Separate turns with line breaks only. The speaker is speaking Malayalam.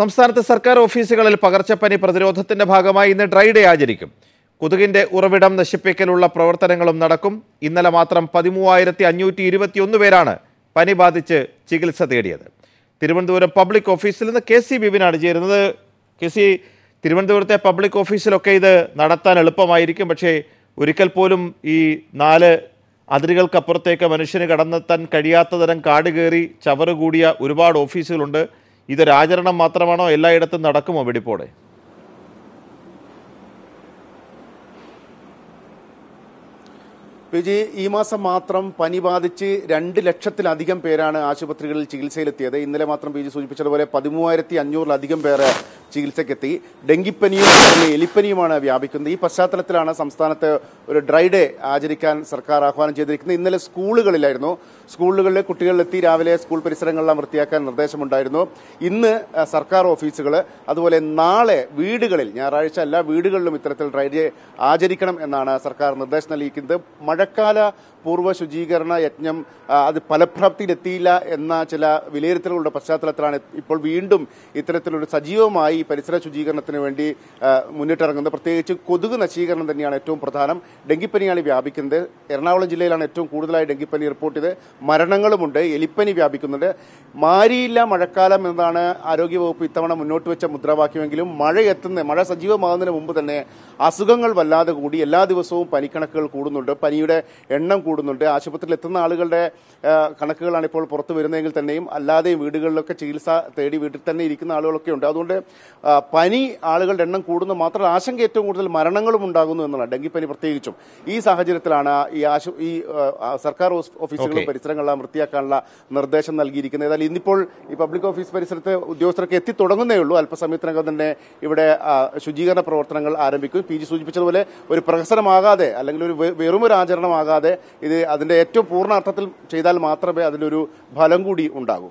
സംസ്ഥാനത്ത് സർക്കാർ ഓഫീസുകളിൽ പകർച്ചപ്പനി പ്രതിരോധത്തിന്റെ ഭാഗമായി ഇന്ന് ഡ്രൈ ഡേ ആചരിക്കും കൊതുകിന്റെ ഉറവിടം നശിപ്പിക്കലുള്ള പ്രവർത്തനങ്ങളും നടക്കും ഇന്നലെ മാത്രം പതിമൂവായിരത്തി അഞ്ഞൂറ്റി ഇരുപത്തിയൊന്ന് പേരാണ് പനി ബാധിച്ച് ചികിത്സ തേടിയത് തിരുവനന്തപുരം പബ്ലിക് ഓഫീസിൽ നിന്ന് കെ സി ബിബിനാണ് ചേരുന്നത് കെ സി തിരുവനന്തപുരത്തെ പബ്ലിക് ഓഫീസിലൊക്കെ ഇത് നടത്താൻ എളുപ്പമായിരിക്കും പക്ഷേ ഒരിക്കൽ പോലും ഈ നാല് അതിരുകൾക്കപ്പുറത്തേക്ക് മനുഷ്യന് കടന്നെത്താൻ കഴിയാത്ത തരം കാട് കയറി കൂടിയ ഒരുപാട് ഓഫീസുകളുണ്ട് ഇതൊരാചരണം മാത്രമാണോ എല്ലായിടത്തും നടക്കുമോ വെടിപ്പോടെ
വിജി ഈ മാസം മാത്രം പനി ബാധിച്ച് രണ്ട് ലക്ഷത്തിലധികം പേരാണ് ആശുപത്രികളിൽ ചികിത്സയിലെത്തിയത് ഇന്നലെ മാത്രം പി ജി സൂചിപ്പിച്ചതുപോലെ പതിമൂവായിരത്തി അഞ്ഞൂറിലധികം പേര് ചികിത്സയ്ക്കെത്തി ഡെങ്കിപ്പനിയും എലിപ്പനിയുമാണ് വ്യാപിക്കുന്നത് ഈ പശ്ചാത്തലത്തിലാണ് സംസ്ഥാനത്ത് ഒരു ഡ്രൈ ഡേ ആചരിക്കാൻ സർക്കാർ ആഹ്വാനം ചെയ്തിരിക്കുന്നത് ഇന്നലെ സ്കൂളുകളിലായിരുന്നു സ്കൂളുകളിലെ കുട്ടികളിലെത്തി രാവിലെ സ്കൂൾ പരിസരങ്ങളെല്ലാം വൃത്തിയാക്കാൻ നിർദ്ദേശമുണ്ടായിരുന്നു ഇന്ന് സർക്കാർ ഓഫീസുകൾ അതുപോലെ നാളെ വീടുകളിൽ ഞായറാഴ്ച എല്ലാ വീടുകളിലും ഇത്തരത്തിൽ ഡ്രൈ ഡേ ആചരിക്കണം എന്നാണ് സർക്കാർ നിർദ്ദേശം നൽകിയിരിക്കുന്നത് മഴക്കാല പൂർവ്വ ശുചീകരണ യജ്ഞം അത് ഫലപ്രാപ്തിയിലെത്തിയില്ല എന്ന ചില വിലയിരുത്തലുകളുടെ പശ്ചാത്തലത്തിലാണ് ഇപ്പോൾ വീണ്ടും ഇത്തരത്തിലൊരു സജീവമായി പരിസര ശുചീകരണത്തിന് വേണ്ടി മുന്നിട്ടിറങ്ങുന്നത് പ്രത്യേകിച്ച് കൊതുക് നശീകരണം തന്നെയാണ് ഏറ്റവും പ്രധാനം ഡെങ്കിപ്പനിയാണ് വ്യാപിക്കുന്നത് എറണാകുളം ജില്ലയിലാണ് ഏറ്റവും കൂടുതലായി ഡെങ്കിപ്പനി റിപ്പോർട്ട് ചെയ്ത് മരണങ്ങളുമുണ്ട് എലിപ്പനി വ്യാപിക്കുന്നുണ്ട് മാരിയില്ല മഴക്കാലം എന്നതാണ് ആരോഗ്യവകുപ്പ് ഇത്തവണ മുന്നോട്ട് വെച്ച മുദ്രാവാക്യമെങ്കിലും മഴ എത്തുന്ന മഴ സജീവമാകുന്നതിന് മുമ്പ് തന്നെ അസുഖങ്ങൾ വല്ലാതെ കൂടി എല്ലാ ദിവസവും പനിക്കണക്കുകൾ കൂടുന്നുണ്ട് പനിയുടെ എണ്ണം കൂടുന്നുണ്ട് ആശുപത്രിയിൽ എത്തുന്ന ആളുകളുടെ കണക്കുകളാണ് ഇപ്പോൾ പുറത്തു വരുന്നതെങ്കിൽ തന്നെയും അല്ലാതെയും വീടുകളിലൊക്കെ ചികിത്സ തേടി വീട്ടിൽ തന്നെ ഇരിക്കുന്ന ആളുകളൊക്കെ ഉണ്ട് അതുകൊണ്ട് പനി ആളുകളുടെ എണ്ണം കൂടുന്നു മാത്രമല്ല ആശങ്ക ഏറ്റവും കൂടുതൽ മരണങ്ങളും ഉണ്ടാകുന്നു എന്നുള്ള ഡെങ്കിപ്പനി പ്രത്യേകിച്ചും ഈ സാഹചര്യത്തിലാണ് ഈ ആശു ഈ സർക്കാർ ഓഫീസുകളും പരിസരങ്ങളെല്ലാം വൃത്തിയാക്കാനുള്ള നിർദ്ദേശം നൽകിയിരിക്കുന്നത് ഏതായാലും ഇന്നിപ്പോൾ ഈ പബ്ലിക് ഓഫീസ് പരിസരത്ത് ഉദ്യോഗസ്ഥർക്ക് എത്തി തുടങ്ങുന്നേ ഉള്ളൂ അല്പസമയത്തിനകം തന്നെ ഇവിടെ ശുചീകരണ പ്രവർത്തനങ്ങൾ ആരംഭിക്കും പി ജി സൂചിപ്പിച്ചതുപോലെ ഒരു പ്രഹസനമാകാതെ അല്ലെങ്കിൽ ഒരു വെറും ഒരു ആചരണമാകാതെ ഇത് അതിന്റെ ഏറ്റവും പൂർണ്ണ അർത്ഥത്തിൽ ചെയ്താൽ മാത്രമേ അതിലൊരു ഫലം കൂടി ഉണ്ടാകൂ